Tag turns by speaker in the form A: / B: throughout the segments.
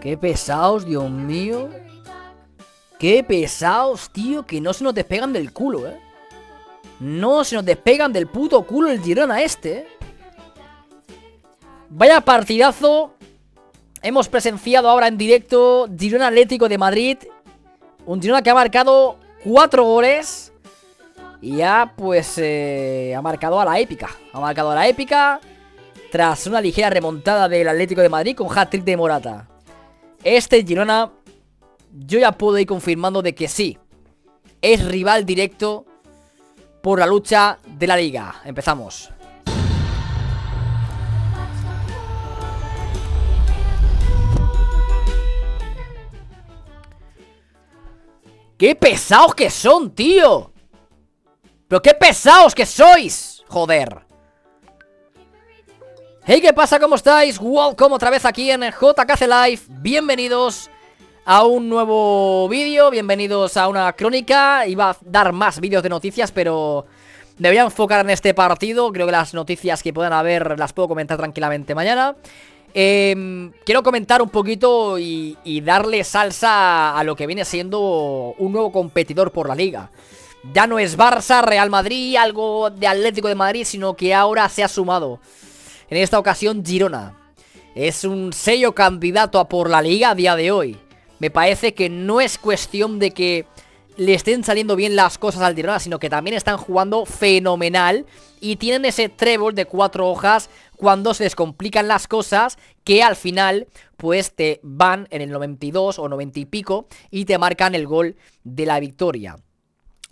A: Qué pesados, Dios mío. Qué pesados, tío, que no se nos despegan del culo, ¿eh? No se nos despegan del puto culo el Girona este, ¿eh? Vaya partidazo. Hemos presenciado ahora en directo Girona Atlético de Madrid. Un Girona que ha marcado cuatro goles. Y ya, pues, eh, ha marcado a la épica. Ha marcado a la épica. Tras una ligera remontada del Atlético de Madrid con hat-trick de Morata. Este Girona, yo ya puedo ir confirmando de que sí, es rival directo por la lucha de la liga. Empezamos. ¡Qué pesados que son, tío! ¡Pero qué pesados que sois! Joder. Hey, ¿qué pasa? ¿Cómo estáis? Welcome otra vez aquí en el JKC Live Bienvenidos a un nuevo vídeo Bienvenidos a una crónica Iba a dar más vídeos de noticias, pero... Me voy a enfocar en este partido Creo que las noticias que puedan haber las puedo comentar tranquilamente mañana em, quiero comentar un poquito y, darle salsa a lo que viene siendo un nuevo competidor por la liga. Ya no es Barça, Real Madrid, algo de Atlético de Madrid, sino que ahora se ha sumado en esta ocasión Girona. Es un sello candidato a por la liga a día de hoy. Me parece que no es cuestión de que le estén saliendo bien las cosas al Girona, sino que también están jugando fenomenal y tienen ese trébol de cuatro hojas cuando se les complican las cosas que al final pues te van en el 92 o 90 y pico y te marcan el gol de la victoria.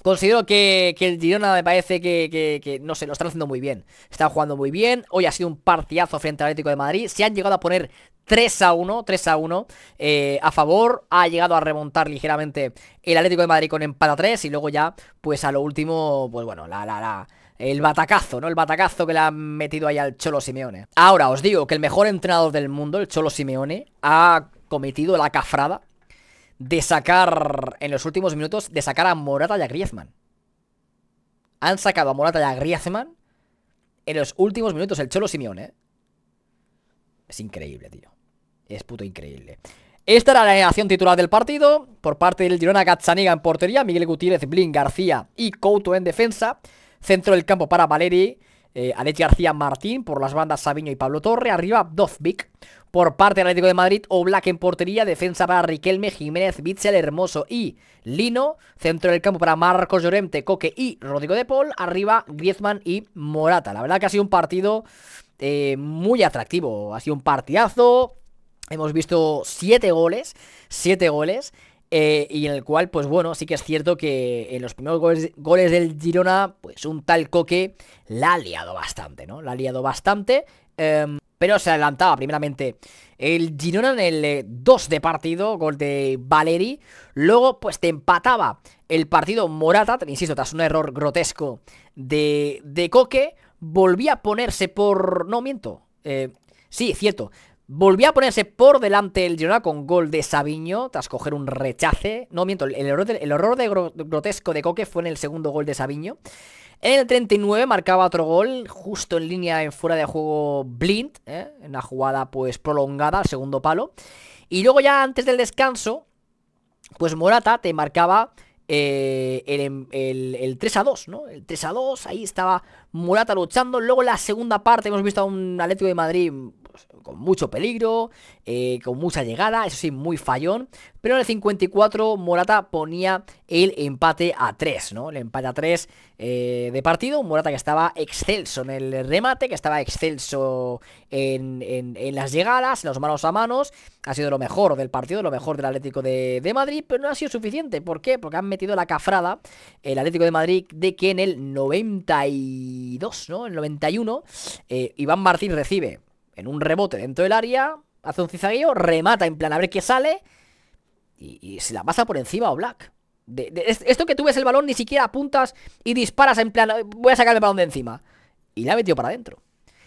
A: Considero que, el Girona me parece que, no sé, lo están haciendo muy bien. Están jugando muy bien. Hoy ha sido un partidazo frente al Atlético de Madrid. Se han llegado a poner 3 a 1, 3 a 1 eh, a favor. Ha llegado a remontar ligeramente el Atlético de Madrid con empate a 3. Y luego ya, pues a lo último, pues bueno, la, la, la, el batacazo, ¿no? El batacazo que le ha metido ahí al Cholo Simeone. Ahora os digo que el mejor entrenador del mundo, el Cholo Simeone, ha cometido la cafrada de sacar en los últimos minutos, de sacar a Morata y a Griezmann. Han sacado a Morata y a Griezmann en los últimos minutos el Cholo Simeone. ¿eh? Es increíble, tío. Es puto increíble. Esta era la negación titular del partido. Por parte del Girona, Gazzaniga en portería, Miguel Gutiérrez, Blin, García y Couto en defensa. Centro del campo para Valeri eh, García Martín por las bandas Sabiño y Pablo Torre. Arriba Dovvik por parte del Atlético de Madrid. O Black en portería. Defensa para Riquelme, Jiménez, Bitzel, Hermoso y Lino. Centro del campo para Marcos Llorente, Coque y Rodrigo de Paul. Arriba Griezmann y Morata. La verdad que ha sido un partido eh, muy atractivo. Ha sido un partidazo. Hemos visto siete goles. Siete goles. Eh, y en el cual, pues bueno, sí que es cierto que en los primeros goles, del Girona, pues un tal Coque la ha liado bastante, ¿no? La ha liado bastante. Em, pero se adelantaba primeramente el Girona en el 2 eh, de partido, gol de Valeri. Luego, pues te empataba el partido Morata, insisto, tras un error grotesco de, de Coque. Volvía a ponerse por. No miento. Eh, sí, cierto. Volvió a ponerse por delante el Girona con gol de Sabiño tras coger un rechace. No miento, el horror, de, grotesco de Coque fue en el segundo gol de Sabiño. En el 39 marcaba otro gol, justo en línea en fuera de juego Blind, ¿eh? en una jugada pues prolongada al segundo palo. Y luego ya antes del descanso, pues Morata te marcaba eh, el, 3 a 2, ¿no? El 3 a 2, ahí estaba Morata luchando. Luego la segunda parte hemos visto a un Atlético de Madrid con mucho peligro, eh, con mucha llegada, eso sí, muy fallón. Pero en el 54 Morata ponía el empate a 3, ¿no? El empate a 3 eh, de partido. Morata que estaba excelso en el remate, que estaba excelso en, las llegadas, en los manos a manos. Ha sido lo mejor del partido, lo mejor del Atlético de, Madrid, pero no ha sido suficiente. ¿Por qué? Porque han metido la cafrada el Atlético de Madrid de que en el 92, ¿no? En el 91, eh, Iván Martín recibe en un rebote dentro del área, hace un cizaguillo, remata en plan a ver qué sale y, se la pasa por encima o Black. esto que tú ves el balón, ni siquiera apuntas y disparas en plan, voy a sacar el balón de encima. Y la ha metido para adentro.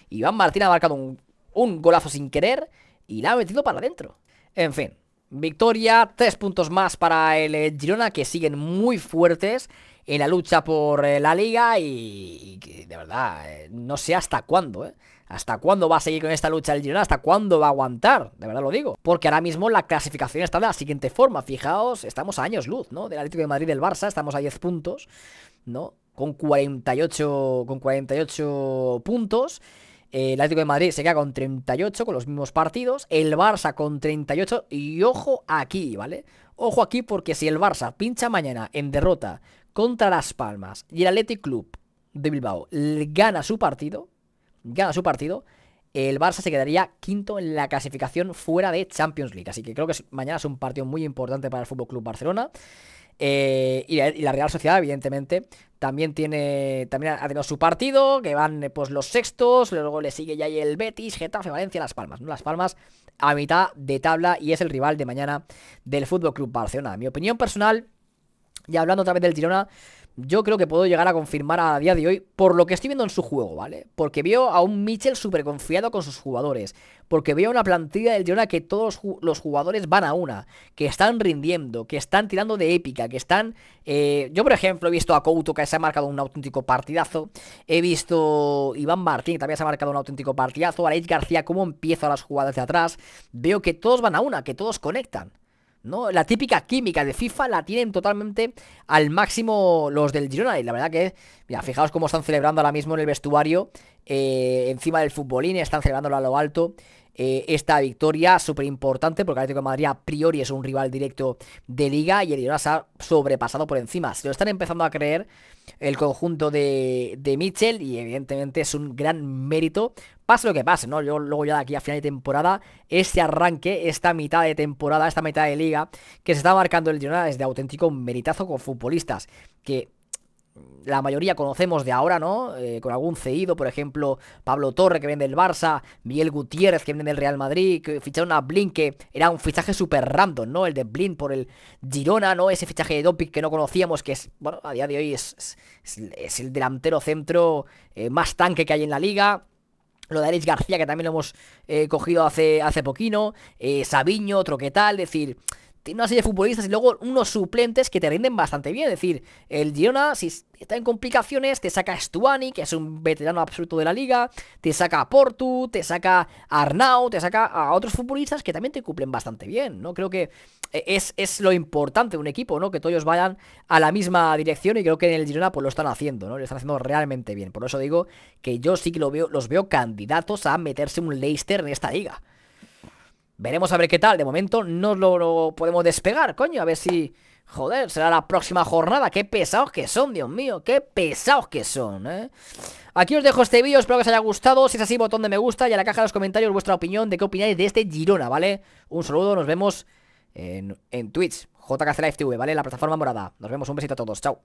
A: Iván Martín ha marcado un, un golazo sin querer y la ha metido para adentro. En fin, victoria, tres puntos más para el eh, Girona que siguen muy fuertes en la lucha por eh, la liga y, de verdad, eh, no sé hasta cuándo, ¿eh? ¿Hasta cuándo va a seguir con esta lucha el Girona? ¿Hasta cuándo va a aguantar? De verdad lo digo. Porque ahora mismo la clasificación está de la siguiente forma. Fijaos, estamos a años luz, ¿no? Del Atlético de Madrid del Barça, estamos a 10 puntos, ¿no? Con 48, con 48 puntos. El Atlético de Madrid se queda con 38 con los mismos partidos. El Barça con 38. Y ojo aquí, ¿vale? Ojo aquí porque si el Barça pincha mañana en derrota contra Las Palmas y el Athletic Club de Bilbao gana su partido, gana su partido, el Barça se quedaría quinto en la clasificación fuera de Champions League. Así que creo que mañana es un partido muy importante para el Fútbol Club Barcelona. Eh, y, la, Real Sociedad, evidentemente, también tiene. También ha tenido su partido. Que van eh, pues los sextos. Luego le sigue ya el Betis, Getafe, Valencia, Las Palmas. Las Palmas a mitad de tabla. Y es el rival de mañana del Fútbol Club Barcelona. Mi opinión personal y hablando otra vez del Girona, yo creo que puedo llegar a confirmar a día de hoy por lo que estoy viendo en su juego, ¿vale? Porque veo a un Mitchell súper confiado con sus jugadores. Porque veo una plantilla del Girona que todos los jugadores van a una. Que están rindiendo, que están tirando de épica, que están... Eh, yo, por ejemplo, he visto a Couto que se ha marcado un auténtico partidazo. He visto Iván Martín que también se ha marcado un auténtico partidazo. a Alex García, cómo empieza las jugadas de atrás. Veo que todos van a una, que todos conectan. ¿no? La típica química de FIFA la tienen totalmente al máximo los del Girona. Y la verdad que, mira, fijaos cómo están celebrando ahora mismo en el vestuario, eh, encima del futbolín, están celebrando a lo alto. Eh, esta victoria súper importante porque el Atlético de Madrid a priori es un rival directo de liga y el Girona se ha sobrepasado por encima. Se lo están empezando a creer el conjunto de, de Mitchell y evidentemente es un gran mérito. Pase lo que pase, ¿no? Yo, luego ya de aquí a final de temporada, este arranque, esta mitad de temporada, esta mitad de liga que se está marcando el Girona es de auténtico meritazo con futbolistas que la mayoría conocemos de ahora, ¿no? Eh, con algún ceído, por ejemplo, Pablo Torre que vende el Barça, Miguel Gutiérrez que vende el Real Madrid, que ficharon a Blin que era un fichaje súper random, ¿no? El de Blin por el Girona, ¿no? Ese fichaje de Dopic que no conocíamos, que es, bueno, a día de hoy es, es, el delantero centro eh, más tanque que hay en la liga. Lo de Alex García, que también lo hemos eh, cogido hace, hace poquito. Sabiño, otro que tal. Es decir, tiene una serie de futbolistas y luego unos suplentes que te rinden bastante bien. Es decir, el Girona, si está en complicaciones, te saca a Stuani, que es un veterano absoluto de la liga, te saca a Portu, te saca a Arnau, te saca a otros futbolistas que también te cumplen bastante bien, ¿no? Creo que eh, es, lo importante de un equipo, ¿no? Que todos vayan a la misma dirección y creo que en el Girona pues lo están haciendo, ¿no? Lo están haciendo realmente bien. Por eso digo que yo sí que los veo candidatos a meterse un Leicester en esta liga. Veremos a ver qué tal. De momento no lo, podemos despegar, coño. A ver si... Joder, será la próxima jornada. Qué pesados que son, Dios mío. Qué pesados que son, ¿eh? Aquí os dejo este vídeo. Espero que os haya gustado. Si es así, botón de me gusta. Y a la caja de los comentarios vuestra opinión de qué opináis de este Girona, ¿vale? Un saludo. Nos vemos en, Twitch. JKC TV, ¿vale? La plataforma morada. Nos vemos. Un besito a todos. Chao.